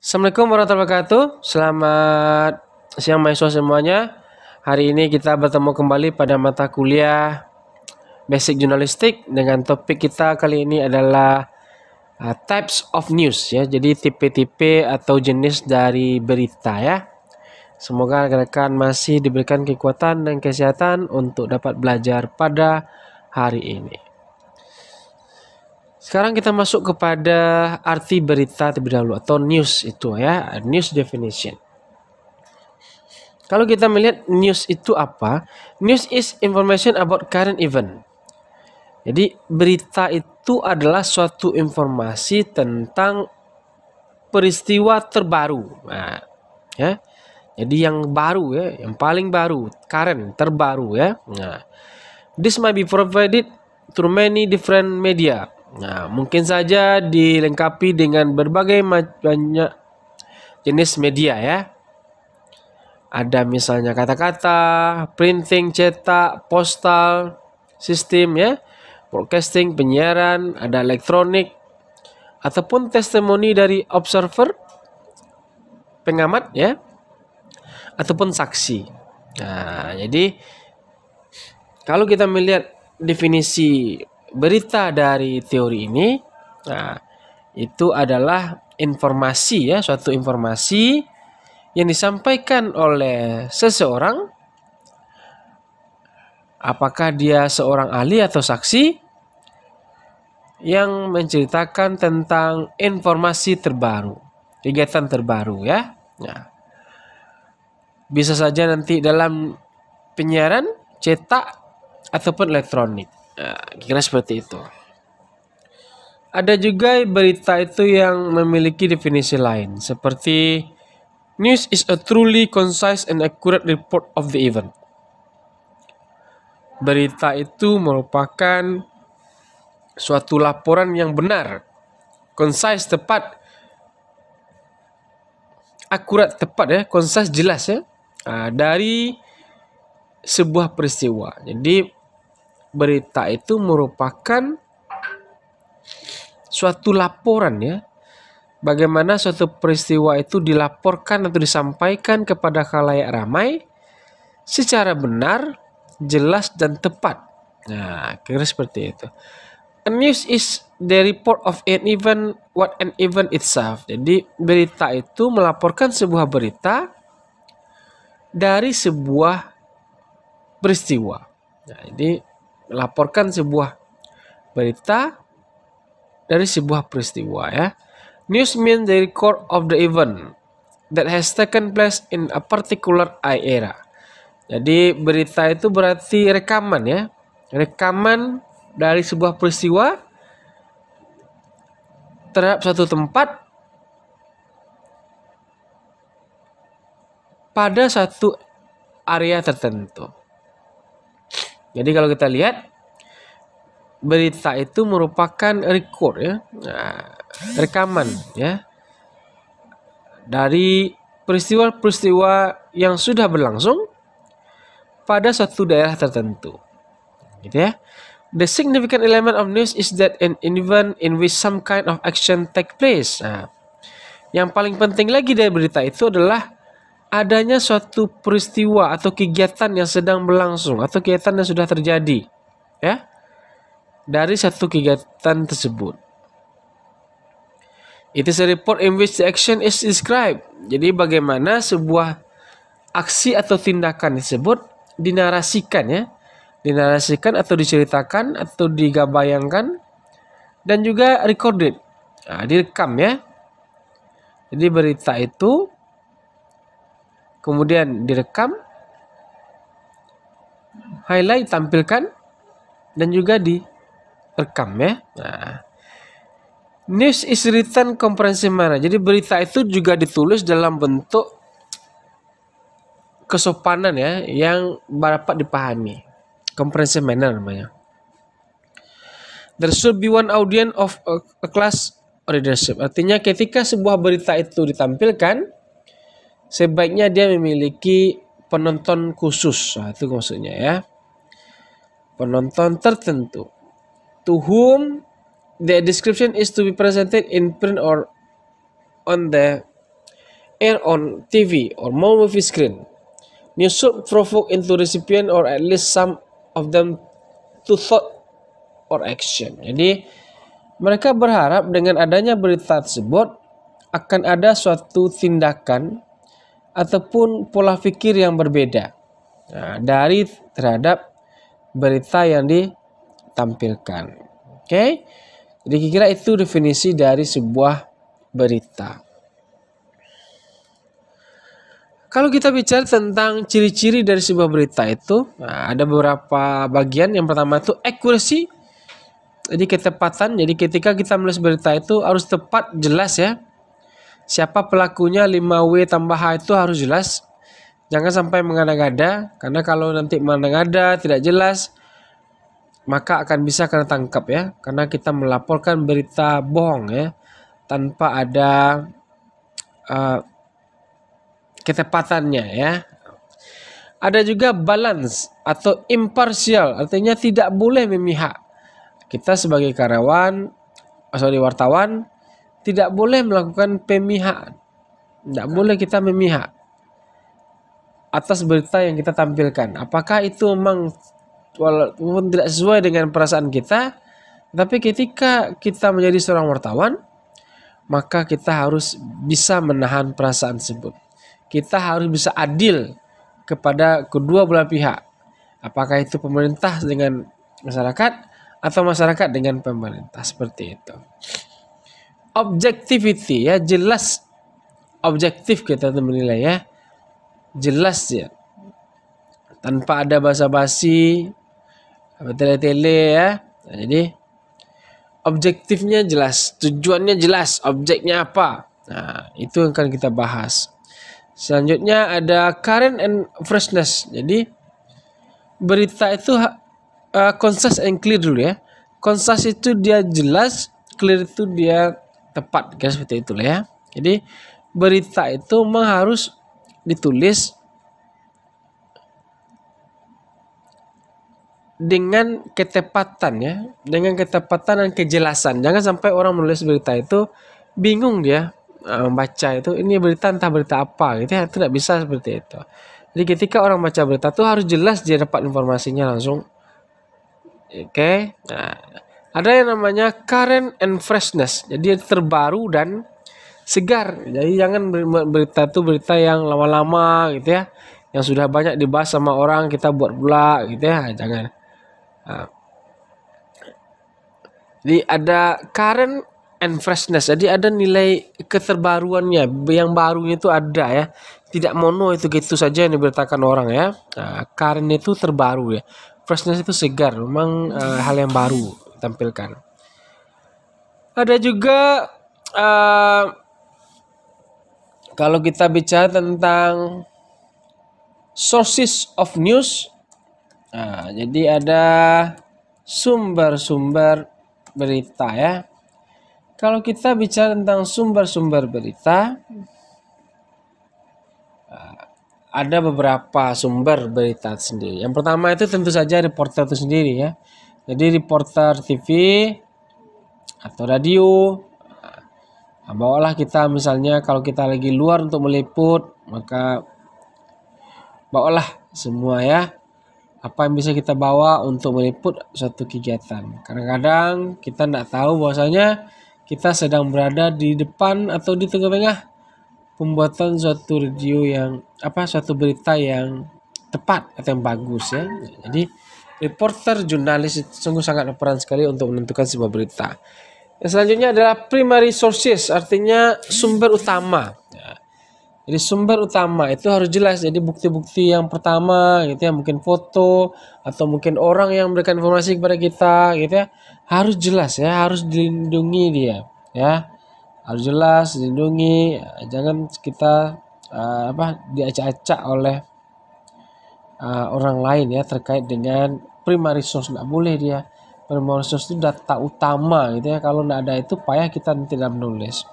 Assalamualaikum warahmatullahi wabarakatuh. Selamat siang mahasiswa semuanya. Hari ini kita bertemu kembali pada mata kuliah Basic Jurnalistik dengan topik kita kali ini adalah uh, types of news ya. Jadi tipe-tipe atau jenis dari berita ya. Semoga rekan-rekan masih diberikan kekuatan dan kesehatan untuk dapat belajar pada hari ini. Sekarang kita masuk kepada arti berita terlebih dahulu atau news itu ya, news definition. Kalau kita melihat news itu apa? News is information about current event. Jadi berita itu adalah suatu informasi tentang peristiwa terbaru. Nah, ya. Jadi yang baru ya, yang paling baru, current, terbaru ya. Nah, this might be provided through many different media Nah, mungkin saja dilengkapi dengan berbagai banyak jenis media ya. Ada misalnya kata-kata, printing, cetak, postal, sistem ya, broadcasting, penyiaran, ada elektronik, ataupun testimoni dari observer, pengamat ya, ataupun saksi. Nah, jadi kalau kita melihat definisi berita dari teori ini nah itu adalah informasi ya suatu informasi yang disampaikan oleh seseorang apakah dia seorang ahli atau saksi yang menceritakan tentang informasi terbaru, kegiatan terbaru ya. Nah, bisa saja nanti dalam penyiaran cetak ataupun elektronik. Nah, kira seperti itu. Ada juga berita itu yang memiliki definisi lain, seperti news is a truly concise and accurate report of the event. Berita itu merupakan suatu laporan yang benar, concise tepat, akurat tepat ya, concise jelas ya, ah, dari sebuah peristiwa. Jadi berita itu merupakan suatu laporan ya. Bagaimana suatu peristiwa itu dilaporkan atau disampaikan kepada khalayak ramai secara benar, jelas dan tepat. Nah, kira seperti itu. A news is the report of an event what an event itself. Jadi berita itu melaporkan sebuah berita dari sebuah peristiwa. Nah, jadi melaporkan sebuah berita dari sebuah peristiwa ya. News means the record of the event that has taken place in a particular era. Jadi berita itu berarti rekaman ya. Rekaman dari sebuah peristiwa terhadap satu tempat pada satu area tertentu. Jadi kalau kita lihat berita itu merupakan record ya, nah, rekaman ya dari peristiwa-peristiwa yang sudah berlangsung pada suatu daerah tertentu. Gitu ya. The significant element of news is that an event in which some kind of action take place. Nah, yang paling penting lagi dari berita itu adalah adanya suatu peristiwa atau kegiatan yang sedang berlangsung atau kegiatan yang sudah terjadi ya dari satu kegiatan tersebut. It is a report in which the action is described. Jadi bagaimana sebuah aksi atau tindakan tersebut dinarasikan ya, dinarasikan atau diceritakan atau digabayangkan dan juga recorded. Nah, direkam ya. Jadi berita itu kemudian direkam, highlight tampilkan, dan juga direkam ya. Nah, news is written comprehensive mana? Jadi berita itu juga ditulis dalam bentuk kesopanan ya yang dapat dipahami. komprehensi manner namanya. There should be one audience of a class readership. Artinya ketika sebuah berita itu ditampilkan, sebaiknya dia memiliki penonton khusus. Nah, itu maksudnya ya. Penonton tertentu. To whom the description is to be presented in print or on the air on TV or movie screen. You should provoke into recipient or at least some of them to thought or action. Jadi mereka berharap dengan adanya berita tersebut akan ada suatu tindakan ataupun pola pikir yang berbeda nah, dari terhadap berita yang ditampilkan. Oke, okay? jadi kira-kira itu definisi dari sebuah berita. Kalau kita bicara tentang ciri-ciri dari sebuah berita itu, nah, ada beberapa bagian. Yang pertama itu akurasi, jadi ketepatan. Jadi ketika kita melihat berita itu harus tepat, jelas ya siapa pelakunya 5W tambah H itu harus jelas. Jangan sampai mengada ngada karena kalau nanti mengada ngada tidak jelas, maka akan bisa kena tangkap ya, karena kita melaporkan berita bohong ya, tanpa ada uh, ketepatannya ya. Ada juga balance atau imparsial, artinya tidak boleh memihak. Kita sebagai karyawan, di oh, wartawan, tidak boleh melakukan pemihak, Tidak boleh kita memihak atas berita yang kita tampilkan. Apakah itu memang walaupun tidak sesuai dengan perasaan kita, tapi ketika kita menjadi seorang wartawan, maka kita harus bisa menahan perasaan tersebut. Kita harus bisa adil kepada kedua belah pihak. Apakah itu pemerintah dengan masyarakat atau masyarakat dengan pemerintah seperti itu objectivity ya jelas objektif kita tuh menilai ya jelas ya tanpa ada basa-basi tele-tele ya nah, jadi objektifnya jelas tujuannya jelas objeknya apa nah itu yang akan kita bahas selanjutnya ada current and freshness jadi berita itu uh, eh, concise and clear dulu ya concise itu dia jelas clear itu dia tepat kan seperti itulah ya jadi berita itu memang harus ditulis dengan ketepatan ya dengan ketepatan dan kejelasan jangan sampai orang menulis berita itu bingung dia e, membaca itu ini berita entah berita apa gitu ya tidak bisa seperti itu jadi ketika orang baca berita itu harus jelas dia dapat informasinya langsung oke okay? nah ada yang namanya current and freshness jadi terbaru dan segar jadi jangan berita itu berita yang lama-lama gitu ya yang sudah banyak dibahas sama orang kita buat pula gitu ya jangan nah. jadi ada current and freshness jadi ada nilai keterbaruannya yang barunya itu ada ya tidak mono itu gitu saja yang diberitakan orang ya nah, current itu terbaru ya freshness itu segar memang uh, hal yang baru tampilkan. Ada juga uh, kalau kita bicara tentang sources of news, nah, jadi ada sumber-sumber berita ya. Kalau kita bicara tentang sumber-sumber berita, eh, ada beberapa sumber berita sendiri. Yang pertama itu tentu saja reporter itu sendiri ya. Jadi reporter TV atau radio nah, bawalah kita misalnya kalau kita lagi luar untuk meliput maka bawalah semua ya apa yang bisa kita bawa untuk meliput suatu kegiatan. Kadang-kadang kita tidak tahu bahwasanya kita sedang berada di depan atau di tengah-tengah pembuatan suatu radio yang apa suatu berita yang tepat atau yang bagus ya. Jadi Reporter jurnalis itu sungguh sangat berperan sekali untuk menentukan sebuah berita. Yang selanjutnya adalah primary sources, artinya sumber utama. Ya. Jadi sumber utama itu harus jelas. Jadi bukti-bukti yang pertama gitu ya, mungkin foto atau mungkin orang yang memberikan informasi kepada kita gitu ya, harus jelas ya, harus dilindungi dia ya. Harus jelas dilindungi, ya. jangan kita uh, apa diacak-acak oleh uh, orang lain ya terkait dengan prima resource nggak boleh dia prima resource itu data utama gitu ya kalau nggak ada itu payah kita tidak menulis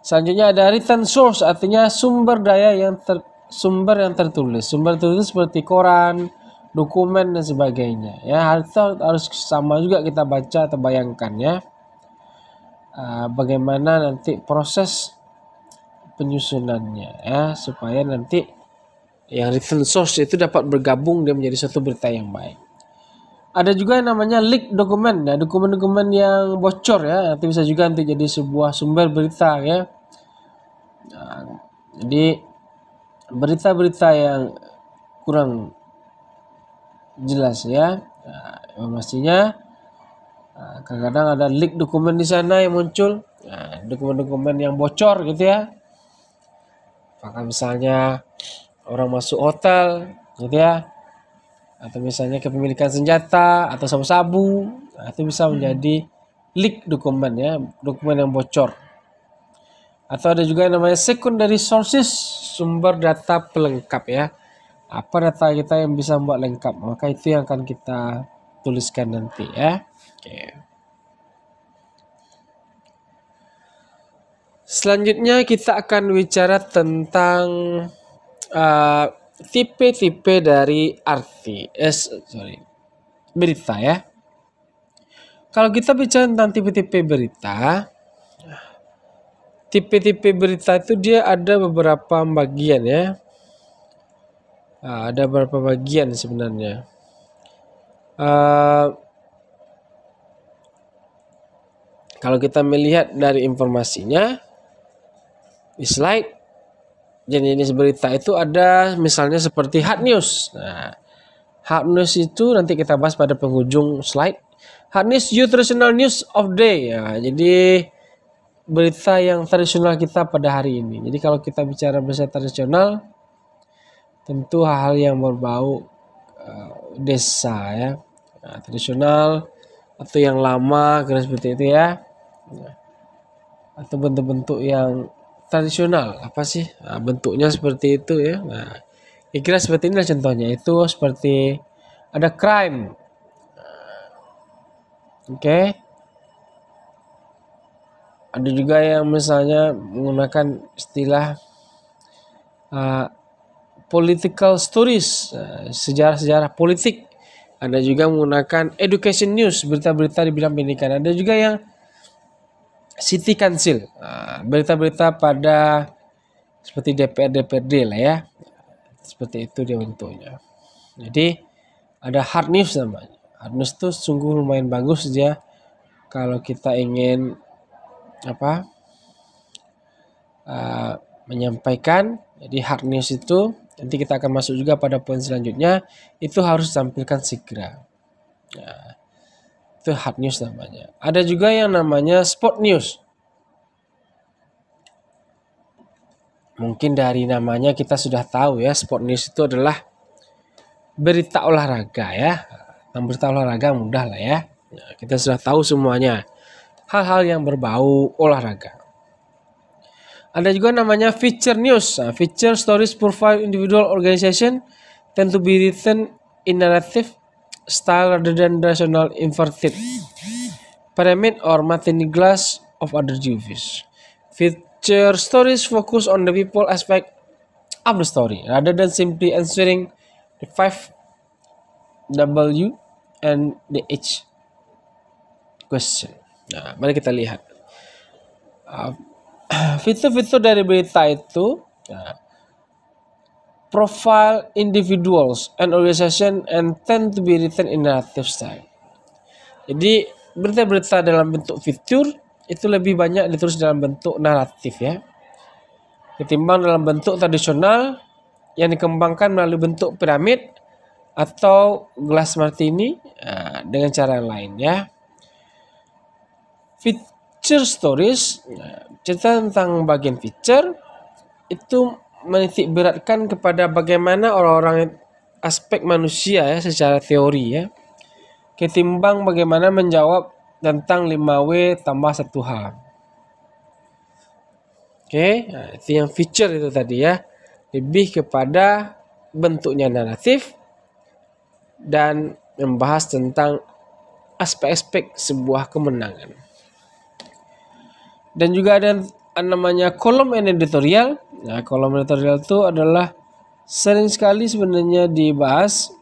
selanjutnya ada written source artinya sumber daya yang ter, sumber yang tertulis sumber tertulis seperti koran dokumen dan sebagainya ya harus harus sama juga kita baca atau bayangkan ya ah, bagaimana nanti proses penyusunannya ya supaya nanti yang written source itu dapat bergabung dan menjadi satu berita yang baik ada juga yang namanya leak dokumen ya nah, dokumen-dokumen yang bocor ya nanti bisa juga nanti jadi sebuah sumber berita ya nah, jadi berita-berita yang kurang jelas ya nah, informasinya nah, kadang-kadang ada leak dokumen di sana yang muncul nah, dokumen-dokumen yang bocor gitu ya apakah misalnya orang masuk hotel gitu ya atau misalnya kepemilikan senjata atau sabu-sabu nah, itu bisa hmm. menjadi leak dokumen ya dokumen yang bocor atau ada juga yang namanya secondary sources sumber data pelengkap ya apa data kita yang bisa membuat lengkap maka itu yang akan kita tuliskan nanti ya oke selanjutnya kita akan bicara tentang uh, tipe-tipe dari arti eh, sorry berita ya kalau kita bicara tentang tipe-tipe berita tipe-tipe berita itu dia ada beberapa bagian ya ah, ada beberapa bagian sebenarnya uh, kalau kita melihat dari informasinya di slide jenis-jenis berita itu ada misalnya seperti hard news. Nah, hard news itu nanti kita bahas pada penghujung slide. Hard news you traditional news of day ya. Jadi berita yang tradisional kita pada hari ini. Jadi kalau kita bicara berita tradisional tentu hal-hal yang berbau uh, desa ya. Nah, tradisional atau yang lama kira seperti itu ya. atau bentuk-bentuk yang tradisional apa sih nah, bentuknya seperti itu ya nah kira-kira seperti inilah contohnya itu seperti ada crime nah, oke okay. ada juga yang misalnya menggunakan istilah uh, political stories nah, sejarah-sejarah politik ada juga menggunakan education news berita-berita di bidang pendidikan ada juga yang City Council. Ah, berita-berita pada seperti DPR DPRD lah ya. Seperti itu dia bentuknya. Jadi ada hard news namanya. Hard news tuh sungguh lumayan bagus dia kalau kita ingin apa? Uh, menyampaikan. Jadi hard news itu nanti kita akan masuk juga pada poin selanjutnya itu harus tampilkan segera. Nah, itu hard news namanya. Ada juga yang namanya sport news. Mungkin dari namanya kita sudah tahu ya, sport news itu adalah berita olahraga ya. Yang berita olahraga mudah lah ya. Nah, kita sudah tahu semuanya. Hal-hal yang berbau olahraga. Ada juga namanya feature news. Nah, feature stories profile individual organization tend to be written in narrative style rather than rational inverted pyramid or martini glass of other Jewish. Feature stories focus on the people aspect of the story rather than simply answering the five W and the H question. Nah, mari kita lihat. Ah, fitur-fitur uh, dari berita itu, nah, profile individuals and organization and tend to be written in narrative style. Jadi berita-berita dalam bentuk fitur itu lebih banyak ditulis dalam bentuk naratif ya. Ketimbang dalam bentuk tradisional yang dikembangkan melalui bentuk piramid atau gelas martini ah, dengan cara yang lain ya. Feature stories, ah, cerita tentang bagian feature itu menitik beratkan kepada bagaimana orang-orang aspek manusia ya secara teori ya ketimbang bagaimana menjawab tentang 5W tambah 1H. Oke, okay, itu yang feature itu tadi ya. Lebih kepada bentuknya naratif dan membahas tentang aspek-aspek sebuah kemenangan. Dan juga ada namanya kolom editorial. Nah, kolom editorial itu adalah sering sekali sebenarnya dibahas.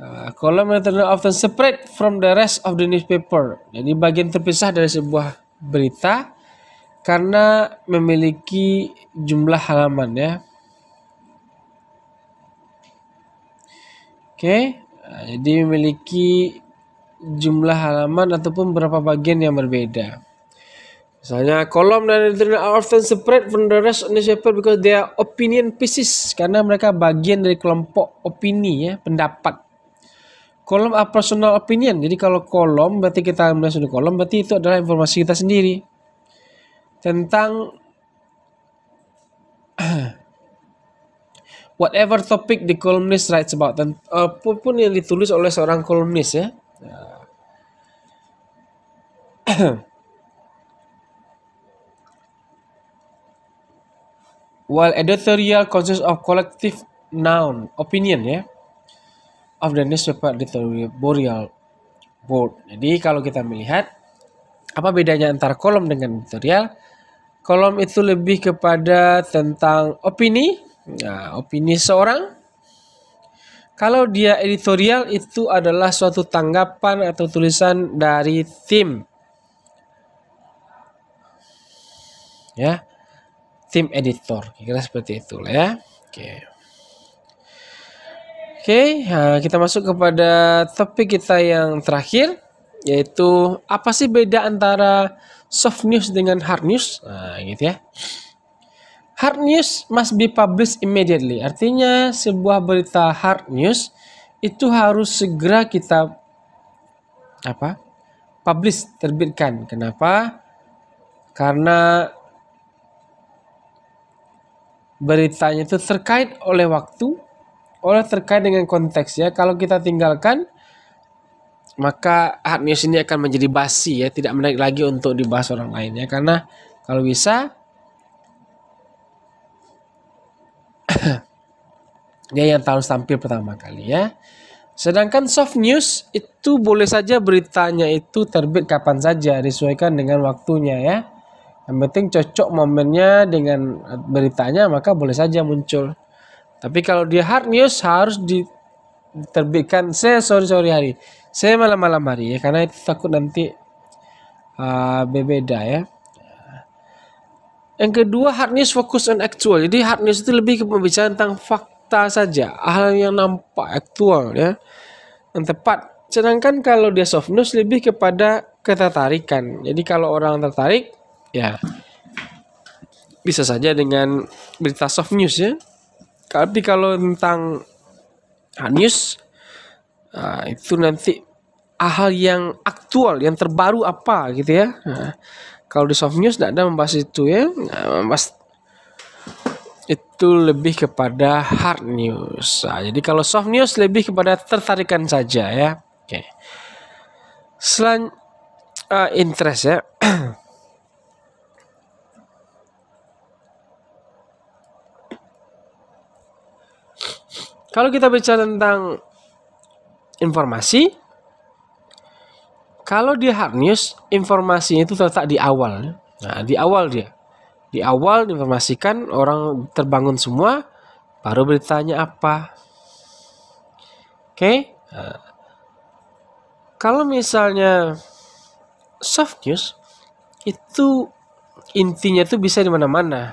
Uh, kolom editorial often separate from the rest of the newspaper. Jadi bagian terpisah dari sebuah berita karena memiliki jumlah halaman ya. Oke, okay. nah, jadi memiliki jumlah halaman ataupun berapa bagian yang berbeda. Misalnya kolom dan internet are often separate from the rest of the paper because they are opinion pieces karena mereka bagian dari kelompok opini ya, pendapat. Kolom are personal opinion. Jadi kalau kolom berarti kita menulis di kolom berarti itu adalah informasi kita sendiri tentang whatever topic the columnist writes about dan apapun yang ditulis oleh seorang kolumnis ya. Nah, While editorial consists of collective noun, opinion ya, of the newspaper editorial board. Jadi kalau kita melihat apa bedanya antara kolom dengan editorial? Kolom itu lebih kepada tentang opini, nah, opini seorang. Kalau dia editorial itu adalah suatu tanggapan atau tulisan dari tim. Ya tim editor kira seperti itu lah ya oke oke nah, kita masuk kepada topik kita yang terakhir yaitu apa sih beda antara soft news dengan hard news nah gitu ya hard news must be published immediately artinya sebuah berita hard news itu harus segera kita apa publish terbitkan kenapa karena beritanya itu terkait oleh waktu, oleh terkait dengan konteks ya. Kalau kita tinggalkan, maka hard news ini akan menjadi basi ya, tidak menarik lagi untuk dibahas orang lain ya. Karena kalau bisa dia yang tahu tampil pertama kali ya. Sedangkan soft news itu boleh saja beritanya itu terbit kapan saja disesuaikan dengan waktunya ya yang penting cocok momennya dengan beritanya maka boleh saja muncul tapi kalau dia hard news harus diterbitkan saya sore sore hari saya malam-malam hari ya karena itu takut nanti uh, berbeda ya yang kedua hard news fokus on actual jadi hard news itu lebih ke pembicaraan tentang fakta saja hal yang nampak aktual ya yang tepat sedangkan kalau dia soft news lebih kepada ketertarikan jadi kalau orang tertarik Ya. Bisa saja dengan berita soft news ya. Tapi kalau tentang hard ah, news nah, itu nanti hal yang aktual, yang terbaru apa gitu ya. Nah, kalau di soft news tidak ada membahas itu ya. Nah, membahas itu lebih kepada hard news. Nah, jadi kalau soft news lebih kepada tertarikan saja ya. Oke. Okay. selain uh, ah, interest ya. Kalau kita bicara tentang informasi, kalau di hard news, informasinya itu terletak di awal. Nah, di awal dia. Di awal diinformasikan orang terbangun semua, baru beritanya apa. Oke? Okay? Nah, kalau misalnya soft news, itu intinya itu bisa di mana-mana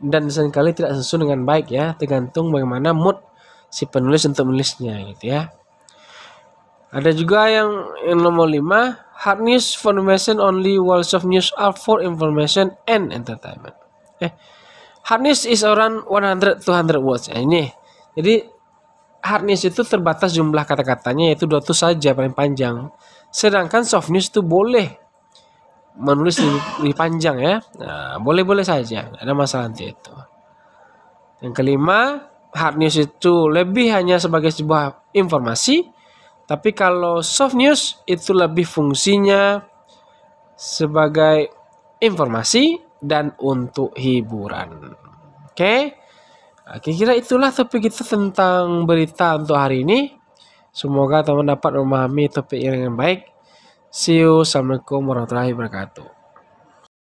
dan seringkali tidak sesuai dengan baik ya tergantung bagaimana mood si penulis untuk menulisnya gitu ya. Ada juga yang yang nomor 5, hard news formation only walls of news are for information and entertainment. Eh, hard news is around 100 200 words. Eh, ini. Jadi hard news itu terbatas jumlah kata-katanya yaitu 200 saja paling panjang. Sedangkan soft news itu boleh menulis lebih panjang ya. Nah, boleh-boleh saja, ada masalah nanti itu. Yang kelima, hard news itu lebih hanya sebagai sebuah informasi, tapi kalau soft news itu lebih fungsinya sebagai informasi dan untuk hiburan. Oke. Okay? Nah, kira-kira itulah topik kita tentang berita untuk hari ini. Semoga teman dapat memahami topik yang dengan baik. See you. Assalamualaikum warahmatullahi wabarakatuh.